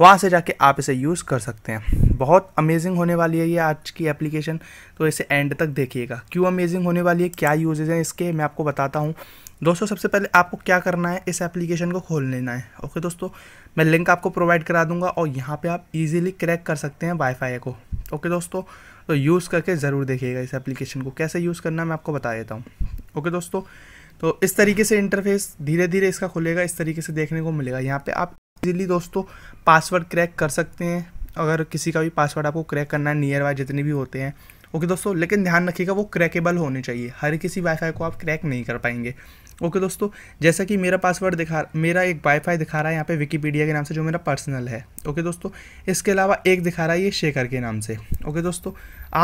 वहाँ से जाके आप इसे यूज़ कर सकते हैं बहुत अमेजिंग होने वाली है ये आज की एप्लीकेशन तो इसे एंड तक देखिएगा क्यों अमेजिंग होने वाली है क्या यूजेज हैं इसके मैं आपको बताता हूँ दोस्तों सबसे पहले आपको क्या करना है इस एप्लीकेशन को खोल लेना है ओके दोस्तों मैं लिंक आपको प्रोवाइड करा दूंगा और यहाँ पर आप ईजिली क्रैक कर सकते हैं वाईफाई को ओके दोस्तों तो यूज़ करके ज़रूर देखिएगा इस एप्लीकेशन को कैसे यूज़ करना है मैं आपको बता देता हूँ ओके दोस्तों तो इस तरीके से इंटरफेस धीरे धीरे इसका खुलेगा इस तरीके से देखने को मिलेगा यहाँ पे आप इजीली दोस्तों पासवर्ड क्रैक कर सकते हैं अगर किसी का भी पासवर्ड आपको क्रैक करना है नियर बाय जितने भी होते हैं ओके okay, दोस्तों लेकिन ध्यान रखिएगा वो क्रैकेबल होने चाहिए हर किसी वाईफाई को आप क्रैक नहीं कर पाएंगे ओके okay, दोस्तों जैसा कि मेरा पासवर्ड दिखा मेरा एक वाईफाई दिखा रहा है यहाँ पे विकीपीडिया के नाम से जो मेरा पर्सनल है ओके okay, दोस्तों इसके अलावा एक दिखा रहा है ये शेखर के नाम से ओके दोस्तों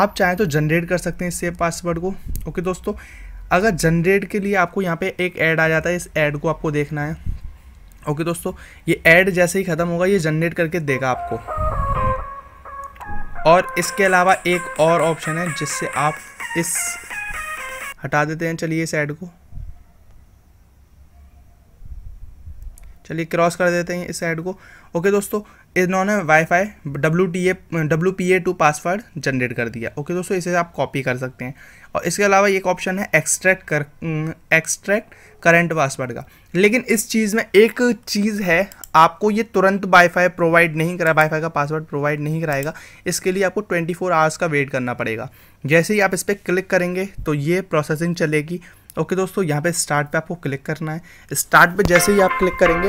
आप चाहें तो जनरेट कर सकते हैं इससे पासवर्ड को ओके दोस्तों अगर जनरेट के लिए आपको यहाँ पर एक ऐड आ जाता है इस ऐड को आपको देखना है ओके दोस्तों ये ऐड जैसे ही ख़त्म होगा ये जनरेट करके देगा आपको और इसके अलावा एक और ऑप्शन है जिससे आप इस हटा देते हैं चलिए इस ऐड को चलिए क्रॉस कर देते हैं इस साइड को ओके दोस्तों इन्होंने wifi W T A W P A two password generate कर दिया ओके दोस्तों इसे आप कॉपी कर सकते हैं और इसके अलावा एक ऑप्शन है एक्सट्रैक्ट कर एक्सट्रैक्ट करेंट पासवर्ड का लेकिन इस चीज़ में एक चीज़ है आपको ये तुरंत वाईफाई प्रोवाइड नहीं करा वाईफाई का पासवर्ड प्रोवाइड नहीं कराएगा इसके लिए आपको 24 फोर आवर्स का वेट करना पड़ेगा जैसे ही आप इस पर क्लिक करेंगे तो ये प्रोसेसिंग चलेगी ओके okay, दोस्तों यहाँ पे स्टार्ट पे आपको क्लिक करना है स्टार्ट पे जैसे ही आप क्लिक करेंगे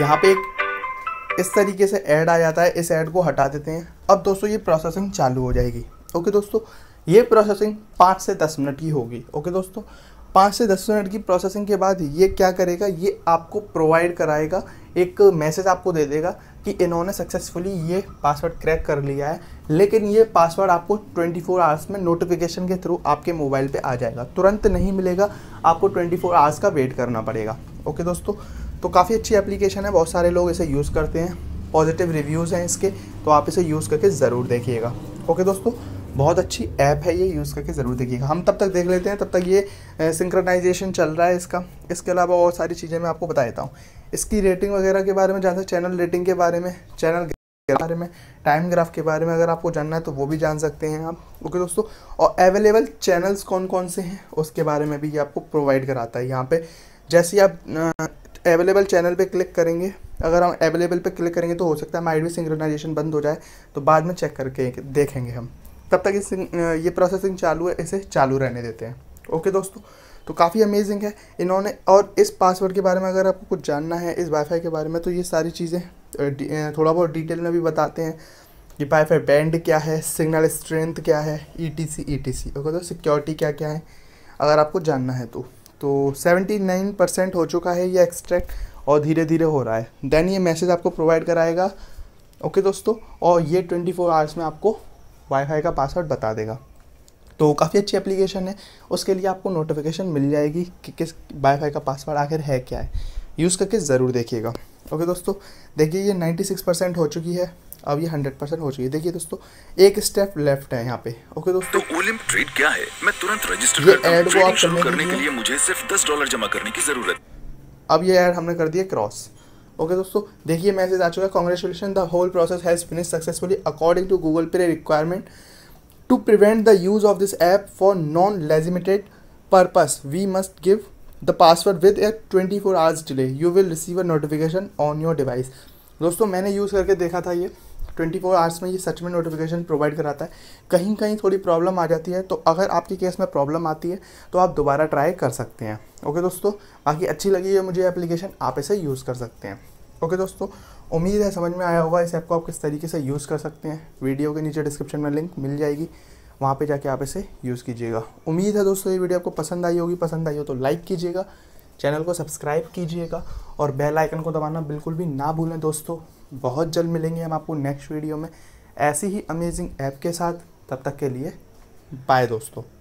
यहाँ पे एक इस तरीके से ऐड आ जाता है इस ऐड को हटा देते हैं अब दोस्तों ये प्रोसेसिंग चालू हो जाएगी ओके okay, दोस्तों ये प्रोसेसिंग पाँच से दस मिनट की होगी ओके okay, दोस्तों पाँच से दस मिनट की प्रोसेसिंग के बाद ये क्या करेगा ये आपको प्रोवाइड कराएगा एक मैसेज आपको दे देगा कि इन्होंने सक्सेसफुली ये पासवर्ड क्रैक कर लिया है लेकिन ये पासवर्ड आपको 24 फोर आवर्स में नोटिफिकेशन के थ्रू आपके मोबाइल पे आ जाएगा तुरंत नहीं मिलेगा आपको 24 फोर आवर्स का वेट करना पड़ेगा ओके दोस्तों तो काफ़ी अच्छी एप्लीकेशन है बहुत सारे लोग इसे यूज़ करते हैं पॉजिटिव रिव्यूज़ हैं इसके तो आप इसे यूज़ करके ज़रूर देखिएगा ओके दोस्तों बहुत अच्छी ऐप है ये यूज़ करके ज़रूर देखिएगा हम तब तक देख लेते हैं तब तक ये सिंक्रनाइजेशन चल रहा है इसका इसके अलावा और सारी चीज़ें मैं आपको बता देता हूँ इसकी रेटिंग वगैरह के बारे में जानते हैं चैनल रेटिंग के बारे में चैनल के बारे में टाइम ग्राफ के बारे में अगर आपको जानना है तो वो भी जान सकते हैं आप ओके दोस्तों और अवेलेबल चैनल्स कौन कौन से हैं उसके बारे में भी ये आपको प्रोवाइड कराता है यहाँ पर जैसे आप अवेलेबल चैनल पर क्लिक करेंगे अगर हम अवेलेबल पर क्लिक करेंगे तो हो सकता है माइड भी सिंक्रनाइजेशन बंद हो जाए तो बाद में चेक करके देखेंगे हम तब तक इस ये प्रोसेसिंग चालू है इसे चालू रहने देते हैं ओके दोस्तों तो काफ़ी अमेजिंग है इन्होंने और इस पासवर्ड के बारे में अगर आपको कुछ जानना है इस वाईफाई के बारे में तो ये सारी चीज़ें थोड़ा बहुत डिटेल में भी बताते हैं कि वाईफाई बैंड क्या है सिग्नल स्ट्रेंथ क्या है E T C E T C okay तो सिक्योरिटी क्या क्या है अगर आपको जानना है तो तो 79 परसेंट हो चुका है ये एक्सट्रैक्ट और धीरे धीरे हो रहा है देन ये मैसेज आपको प्रोवाइड कराएगा ओके दोस्तों और ये 24 फोर आवर्स में आपको वाईफाई का पासवर्ड बता देगा तो काफ़ी अच्छी एप्लीकेशन है उसके लिए आपको नोटिफिकेशन मिल जाएगी कि किस वाईफाई का पासवर्ड आखिर है क्या है यूज़ करके ज़रूर देखिएगा ओके दोस्तों देखिए ये 96 परसेंट हो चुकी है अब ये 100 परसेंट हो चुकी है देखिए दोस्तों एक स्टेप लेफ्ट है यहाँ पे ओके दोस्तों तो ट्रेड क्या है मैं तुरंत रजिस्टर ये ऐड को आप करने, करने के लिए मुझे सिर्फ दस डॉलर जमा करने की जरूरत अब ये ऐड हमने कर दिया क्रॉस ओके दोस्तों देखिए मैसेज आ चुका है congratulation the whole process has finish successfully according to Google pay requirement to prevent the use of this app for non legitimate purpose we must give the password with a twenty four hours delay you will receive a notification on your device दोस्तों मैंने use करके देखा था ये twenty four hours में ये सच में notification provide कराता है कहीं कहीं थोड़ी प्रॉब्लम आ जाती है तो अगर आपके केस में प्रॉब्लम आती है तो आप दोबारा ट्राई कर सकते हैं ओके दोस्तों बाकी अच्छी लगी है मुझे एप्लीकेशन आप इसे यूज़ कर सकते हैं ओके दोस्तों उम्मीद है समझ में आया होगा इस ऐप को आप किस तरीके से यूज़ कर सकते हैं वीडियो के नीचे डिस्क्रिप्शन में लिंक मिल जाएगी वहाँ पे जाके आप इसे यूज़ कीजिएगा उम्मीद है दोस्तों ये वीडियो आपको पसंद आई होगी पसंद आई हो तो लाइक कीजिएगा चैनल को सब्सक्राइब कीजिएगा और बेल आइकन को दबाना बिल्कुल भी ना भूलें दोस्तों बहुत जल्द मिलेंगे हम आपको नेक्स्ट वीडियो में ऐसी ही अमेजिंग ऐप के साथ तब तक के लिए बाय दोस्तों